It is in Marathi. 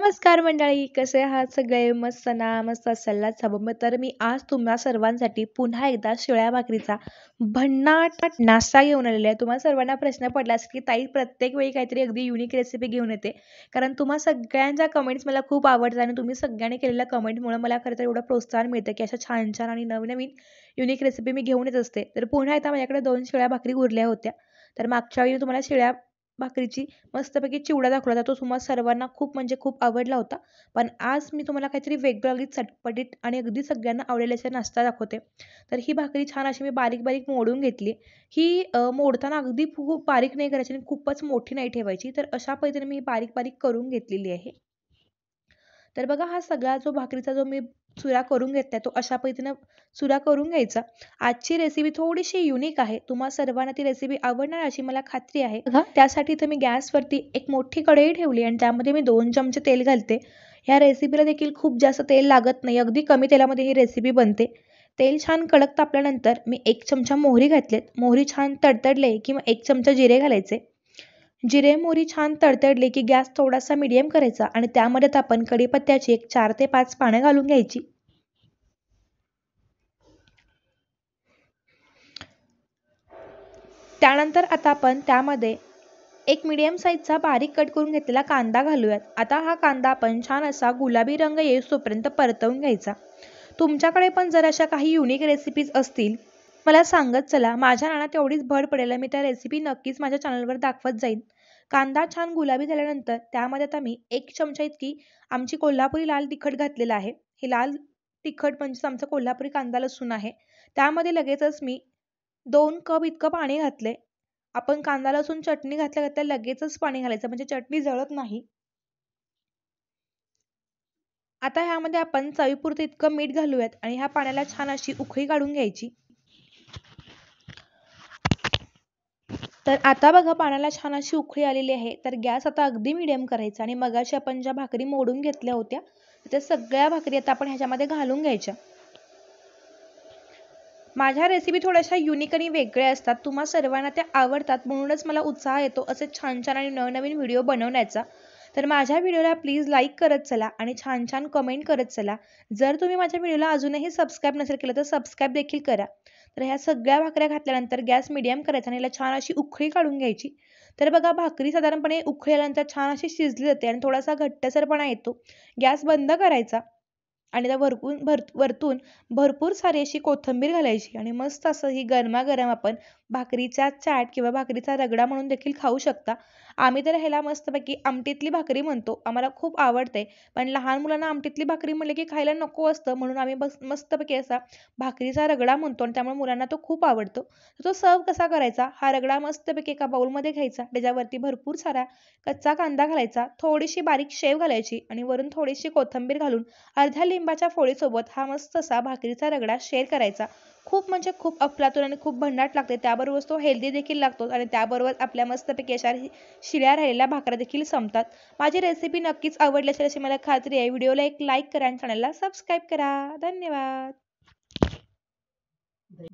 नमस्कार मंडळी कसे आहात सगळे मस्त ना मस्त सल्ला मग तर मी आज तुम्हा सर्वांसाठी पुन्हा एकदा शिळ्या भाकरीचा भन्नाट नाश्ता घेऊन आलेला आहे तुम्हाला सर्वांना प्रश्न पडला असेल की ताई प्रत्येक वेळी काहीतरी अगदी युनिक रेसिपी घेऊन येते कारण तुम्हा सगळ्यांच्या कमेंट्स मला खूप आवडतात आणि तुम्ही सगळ्यांनी केलेल्या कमेंटमुळे मला खरं तर एवढं प्रोत्साहन मिळतं की अशा छान छान आणि नवनवीन युनिक रेसिपी मी घेऊन येत असते तर पुन्हा एकदा माझ्याकडे दोन शिळ्या भाकरी उरल्या होत्या तर मागच्या वेळी तुम्हाला शिळ्या भाकरीची मस्तपैकी चिवडा दाखवला होता तो तुम्हा सर्वांना खूप म्हणजे खूप आवडला होता पण आज मी तुम्हाला काहीतरी वेगळं अगदी चटपटीत आणि अगदी सगळ्यांना आवडेल असा नाश्ता दाखवते तर ही भाकरी छान अशी मी बारीक बारीक मोडून घेतली ही मोडताना अगदी खूप बारीक नाही करायची आणि खूपच मोठी नाही ठेवायची तर अशा पद्धतीने मी बारीक बारीक करून घेतलेली आहे तर बघा हा सगळा जो भाकरीचा जो मी चुरा करून घेतला तो अशा पद्धतीनं चुरा करून घ्यायचा आजची रेसिपी थोडीशी युनिक आहे तुम्हा सर्वांना ती रेसिपी आवडणार अशी मला खात्री आहे त्यासाठी इथं मी गॅसवरती एक मोठी कढई ठेवली आणि त्यामध्ये मी दोन चमचे तेल घालते ह्या रेसिपीला देखील खूप जास्त तेल लागत नाही अगदी कमी तेलामध्ये ही रेसिपी बनते तेल छान कडक तापल्यानंतर मी एक चमचा मोहरी घातलेत मोहरी छान तडतडले किंवा एक चमचा जिरे घालायचे जिरे मोरी छान तडतडले की गॅस थोडासा मिडियम करायचा आणि त्यामध्ये आपण कढीपत्त्याची एक चार ते पाच पानं घालून घ्यायची त्यानंतर आता आपण त्यामध्ये एक मीडियम साईजचा बारीक कट करून घेतलेला कांदा घालूयात आता हा कांदा आपण छान असा गुलाबी रंग येई तोपर्यंत परतवून घ्यायचा तुमच्याकडे पण जर अशा काही युनिक रेसिपीज असतील मला सांगत चला माझ्या नाण्यात तेवढीच भर पडेल मी त्या रेसिपी नक्कीच माझ्या चॅनलवर दाखवत जाईल कांदा छान गुलाबी झाल्यानंतर त्यामध्ये आता मी एक चमचा इतकी आमची कोल्हापुरी लाल तिखट घातलेलं आहे हे लाल तिखट म्हणजेच आमचा कोल्हापुरी कांदा लसूण आहे त्यामध्ये लगेचच मी दोन कप इतकं पाणी घातले आपण कांदा लसूण चटणी घातल्या घातल्या लगेचच पाणी घालायचं म्हणजे चटणी जळत नाही आता ह्यामध्ये आपण चवीपुरतं इतकं मीठ घालूयात आणि ह्या पाण्याला छान अशी उखळी काढून घ्यायची तर आता बघा पाण्याला छान अशी उखळी आलेली आहे तर गॅस आता अगदी मिडियम करायचा आणि मगाशी आपण ज्या भाकरी मोडून घेतल्या होत्या त्या सगळ्या भाकरी आता आपण ह्याच्यामध्ये घालून घ्यायच्या माझ्या रेसिपी थोड्याशा युनिक आणि वेगळ्या असतात तुम्हा सर्वांना त्या आवडतात म्हणूनच मला उत्साह येतो असे छान छान आणि नवनवीन व्हिडिओ बनवण्याचा तर माझ्या व्हिडिओला प्लीज लाईक करत चला आणि छान छान कमेंट करत चला जर तुम्ही माझ्या व्हिडिओला अजूनही सबस्क्राईब नसेल केलं तर सबस्क्राईब देखील करा तर ह्या सगळ्या भाकऱ्या घातल्यानंतर गॅस मिडियम करायचा आणि याला छान अशी उखळी काढून घ्यायची तर बघा भाकरी साधारणपणे उखळल्यानंतर छान अशी शिजली जाते आणि थोडासा घट्टसरपणा येतो गॅस बंद करायचा आणि त्या वरकून भर वरतून भरपूर सारी अशी कोथिंबीर घालायची आणि मस्त असं ही गरमागरम आपण भाकरीचा चाट किंवा भाकरीचा रगडा म्हणून देखील खाऊ शकता आम्ही तर ह्याला मस्तपैकी आमटीतली भाकरी म्हणतो आम्हाला खूप आवडते पण लहान मुलांना आमटीतली भाकरी म्हणले की खायला नको असतं म्हणून आम्ही मस्तपैकी असा भाकरीचा रगडा म्हणतो आणि त्यामुळे मुलांना तो खूप आवडतो तो सर्व कसा करायचा हा रगडा मस्तपैकी एका बाऊलमध्ये घ्यायचा त्याच्यावरती भरपूर सारा कच्चा कांदा घालायचा थोडीशी बारीक शेव घालायची आणि वरून थोडीशी कोथिंबीर घालून अर्ध्या लिंबाच्या सोबत हा मस्तसा भाकरीचा रगडा शेअर करायचा खूप म्हणजे खूप अफलातून आणि खूप भन्नाट लागते त्याबरोबर तो हेल्दी देखील लागतो आणि त्याबरोबर आपल्या मस्तपैकी अशा शिळ्या राहिलेल्या भाकऱ्या देखील संपतात माझी रेसिपी नक्कीच आवडली असेल अशी मला खात्री आहे व्हिडिओला एक लाईक करा आणि चॅनलला सबस्क्राईब करा धन्यवाद